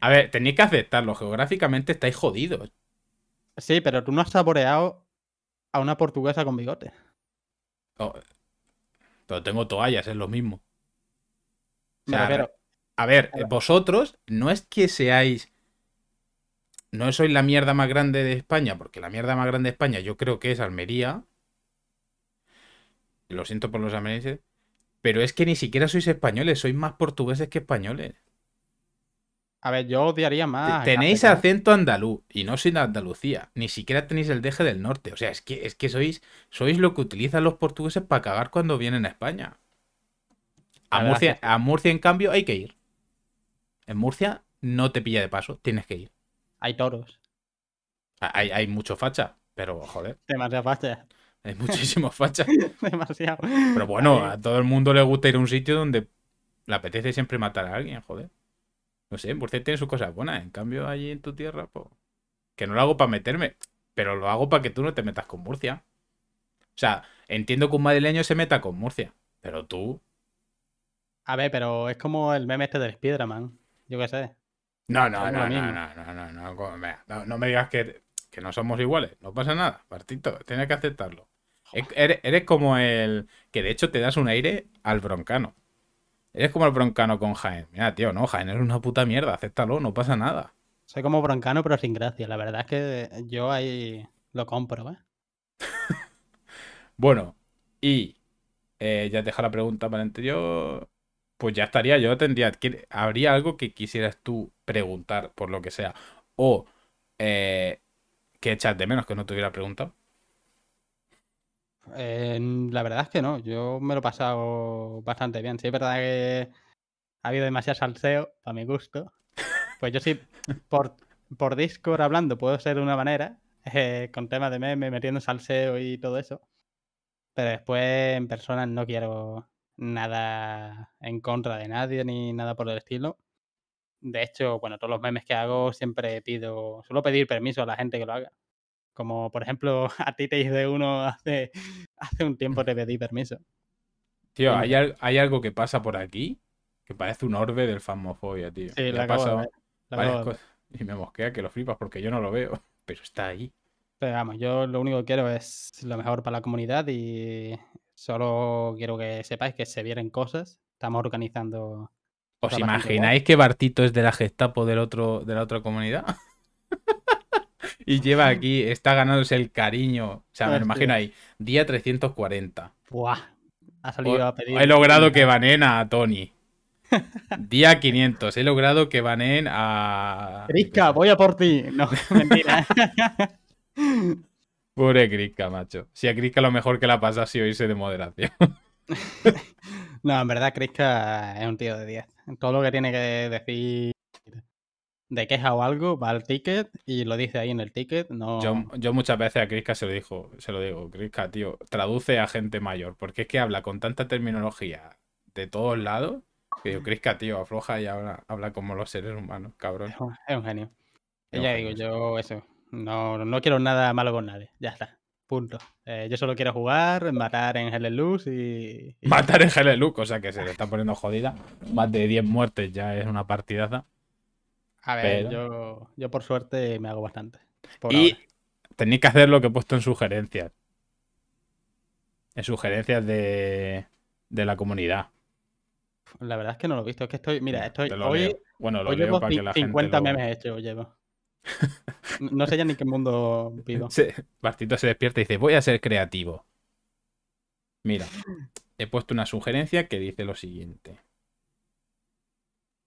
A ver, tenéis que aceptarlo. Geográficamente estáis jodidos. Sí, pero tú no has saboreado a una portuguesa con bigote. Oh. pero tengo toallas, es lo mismo. a ver, vosotros no es que seáis. No sois la mierda más grande de España, porque la mierda más grande de España yo creo que es Almería. Lo siento por los almerienses. Pero es que ni siquiera sois españoles, sois más portugueses que españoles. A ver, yo odiaría más. Tenéis acento andaluz y no sin Andalucía. Ni siquiera tenéis el deje del norte. O sea, es que, es que sois, sois lo que utilizan los portugueses para cagar cuando vienen a España. A, Murcia, en cambio, hay que ir. En Murcia no te pilla de paso, tienes que ir. Hay toros. Hay, mucho facha, pero joder. Demasiado facha. Hay muchísimo facha. Demasiado. Pero bueno, a todo el mundo le gusta ir a un sitio donde le apetece siempre matar a alguien, joder. No sé, Murcia tiene sus cosas buenas. En cambio, allí en tu tierra, pues. Que no lo hago para meterme, pero lo hago para que tú no te metas con Murcia. O sea, entiendo que un madrileño se meta con Murcia, pero tú. A ver, pero es como el meme este del Spiderman. Yo qué sé. No, no, no, no, no, no, no, no, no, me digas que, que no somos iguales. No pasa nada, Partito, tienes que aceptarlo. eres, como el. Que de hecho te das un aire al broncano. Eres como el broncano con Jaén. Mira, tío, no, Jaén es una puta mierda, acéptalo, no pasa nada. Soy como broncano, pero sin gracia. La verdad es que yo ahí lo compro, ¿eh? bueno, y eh, ya dejado la pregunta para el anterior. Pues ya estaría, yo tendría. Habría algo que quisieras tú preguntar, por lo que sea. O eh, que echas de menos que no te hubiera preguntado la verdad es que no. Yo me lo he pasado bastante bien. Sí, es verdad que ha habido demasiado salseo, a mi gusto. Pues yo sí, por, por Discord hablando, puedo ser de una manera, eh, con temas de meme, metiendo salseo y todo eso. Pero después en persona no quiero nada en contra de nadie ni nada por el estilo. De hecho, bueno, todos los memes que hago siempre pido, suelo pedir permiso a la gente que lo haga. Como por ejemplo, a ti te hice uno hace, hace un tiempo, te pedí permiso. Tío, hay, algo que pasa por aquí que parece un orbe del fanmofobia, tío. Sí, la y me mosquea que lo flipas porque yo no lo veo, pero está ahí. Pero vamos, yo lo único que quiero es lo mejor para la comunidad y solo quiero que sepáis que se vienen cosas. Estamos organizando. ¿Os imagináis que Bartito es de la Gestapo del otro, de la otra comunidad? y lleva aquí, está ganándose el cariño. O sea, me imagino ahí, día 340. Buah, ha salido a pedir. He logrado que banen a Tony. Día 500, he logrado que banen a. Crisca, voy a por ti. No, mentira. Pobre Crisca, macho. Si a Crisca lo mejor que la pasa si oírse de moderación. no, en verdad, Crisca es un tío de 10. Todo lo que tiene que decir de queja o algo, va al ticket y lo dice ahí en el ticket. No... Yo, muchas veces a Crisca se lo dijo, se lo digo, Crisca, tío, traduce a gente mayor, porque es que habla con tanta terminología de todos lados, que Crisca, tío, afloja y habla, habla como los seres humanos, cabrón. Es un, genio. ella ya digo, yo eso, no, no quiero nada malo con nadie, ya está. Punto. Eh, yo solo quiero jugar, matar en Helelux y, y... Matar en o sea que se le está poniendo jodida. Más de 10 muertes ya es una partidaza. A ver, yo, yo, por suerte me hago bastante. Y tenéis que hacer lo que he puesto en sugerencias. En sugerencias de, la comunidad. La verdad es que no lo he visto. Es que estoy. Mira, estoy. hoy, Bueno, lo llevo para que la 50 memes lo... llevo. no sé ya ni qué mundo pido. Bastito se despierta y dice: Voy a ser creativo. Mira, he puesto una sugerencia que dice lo siguiente.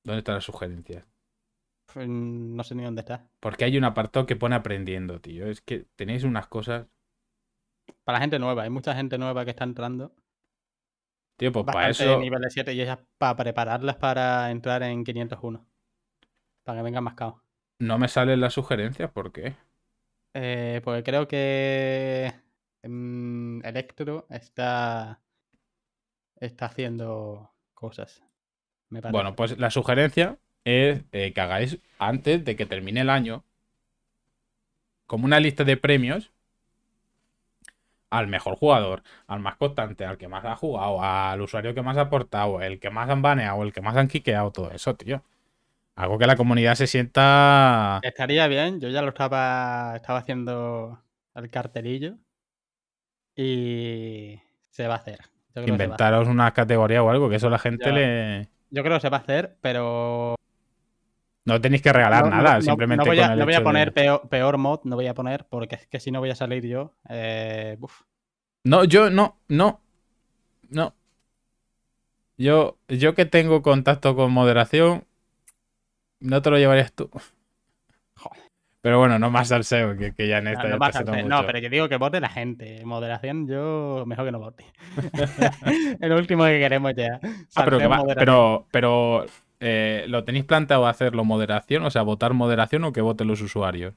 ¿Dónde están las sugerencias? Mm, no sé ni dónde está. Porque hay un apartado que pone aprendiendo, tío. Es que tenéis unas cosas. Para gente nueva, hay mucha gente nueva que está entrando. Tío, pues para eso. nivel 7 y para prepararlas para entrar en 501. Para que vengan más caos. No me salen las sugerencias, ¿por qué? Eh, pues creo que. Mm, Electro está. Está haciendo cosas. Bueno, pues la sugerencia es eh, que hagáis antes de que termine el año como una lista de premios al mejor jugador, al más constante, al que más ha jugado, al usuario que más ha aportado, el que más han baneado, el que más han quiqueado, todo eso, tío. Algo que la comunidad se sienta. Estaría bien, yo ya lo estaba, estaba haciendo el cartelillo y se va a hacer. Inventaros una categoría o algo, que eso la gente le. Yo creo que se va a hacer, pero no tenéis que regalar nada, simplemente. No voy, a, voy a poner peor, mod, no voy a poner, porque es que si no voy a salir yo. Eh, no, yo no, no. No. Yo, yo que tengo contacto con moderación, no te lo llevarías tú. Pero bueno, no más salseo, que, que ya en esta. No, este no, pero yo digo que vote la gente. Moderación, yo mejor que no vote. el último que queremos ya. Ah, pero, pero, pero eh, ¿lo tenéis planteado hacerlo moderación? O sea, votar moderación o que voten los usuarios.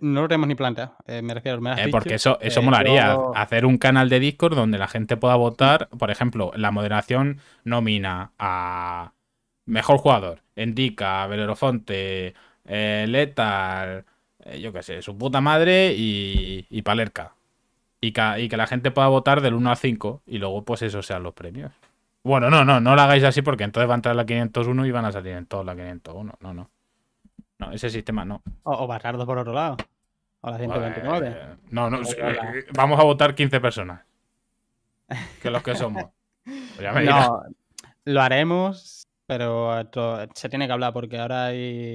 no lo tenemos ni planteado, eh, me refiero, me has eh, Porque eso, eso molaría, hacer un canal de Discord donde la gente pueda votar, por ejemplo, la moderación nomina a mejor jugador, Endica, Belerofonte, Letal, yo qué sé, su puta madre y, y Palerca. Y que, la gente pueda votar del 1 al 5 y luego pues eso sean los premios. Bueno, no, no, no lo hagáis así porque entonces va a entrar la 501 y van a salir en todos la 501. No, no. No, ese sistema no. O, o por otro lado. O la 129. no, no. Eh, vamos a votar 15 personas. Que los que somos. Pues no, lo haremos, pero se tiene que hablar porque ahora hay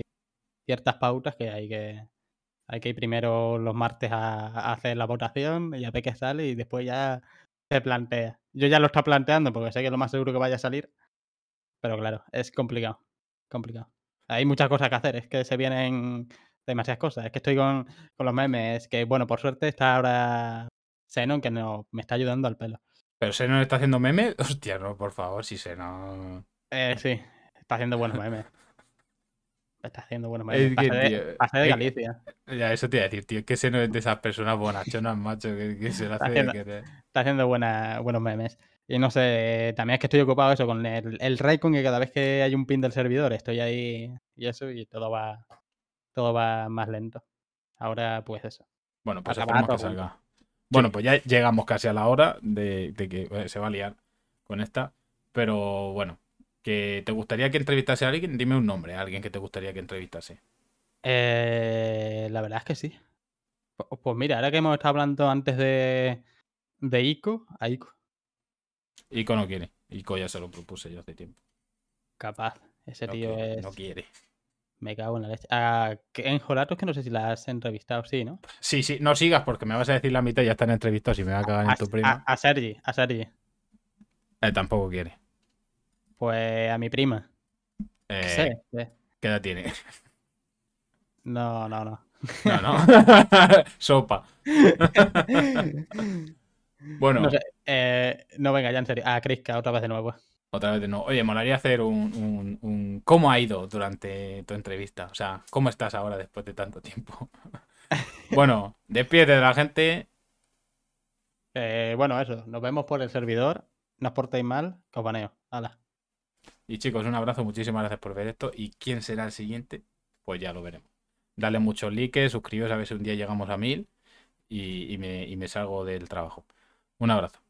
ciertas pautas que hay que. Hay que ir primero los martes a, a hacer la votación y a ver qué sale y después ya se plantea. Yo ya lo está planteando porque sé que es lo más seguro que vaya a salir. Pero claro, es complicado. Complicado. Hay muchas cosas que hacer. Es que se vienen demasiadas cosas. Es que estoy con, con los memes. Que bueno, por suerte está ahora Xenon que no, me está ayudando al pelo. ¿Pero Xenon está haciendo memes? Hostia, no, por favor, si Xenon. Eh, sí, está haciendo buenos memes está haciendo? buenos memes, pasa de, Galicia. ya, eso te iba a decir, tío. Que se no es de esas personas buenas, macho, que, se hace Está haciendo buenos memes. Y no sé, también es que estoy ocupado eso con el, el Raycon, que cada vez que hay un pin del servidor estoy ahí y eso, y todo va, todo va más lento. Ahora, pues eso. Bueno, pues esperemos que salga. Bueno, pues ya llegamos casi a la hora de, que eh, se va a liar con esta. Pero bueno, que te gustaría que entrevistase a alguien, dime un nombre, a alguien que te gustaría que entrevistase. Eh, la verdad es que sí. Pues, mira, ahora que hemos estado hablando antes de, de Ico, a Ico. Ico no quiere. Ico ya se lo propuse yo hace tiempo. Capaz, ese tío es. No quiere. Me cago en la leche. Ah, en que no sé si la has entrevistado, sí, ¿no? Sí, sí, no sigas porque me vas a decir la mitad y ya están entrevistados y me va a cagar en tu prima. A, Sergi, a Sergi. Eh, tampoco quiere. Pues a mi prima. Eh, ¿Qué edad tiene? No, no, no. No, no. Sopa. bueno. Eh, no, venga, ya en serio. A Crisca, otra vez de nuevo. Otra vez de nuevo. Oye, molaría hacer un, ¿Cómo ha ido durante tu entrevista? O sea, ¿cómo estás ahora después de tanto tiempo? bueno, despídete de la gente. Eh, bueno, eso. Nos vemos por el servidor. No os portéis mal. Que Hala. Y chicos, un abrazo, muchísimas gracias por ver esto. ¿Y quién será el siguiente? Pues ya lo veremos. Dale muchos likes, suscríbete, a ver si un día llegamos a mil y me salgo del trabajo. Un abrazo.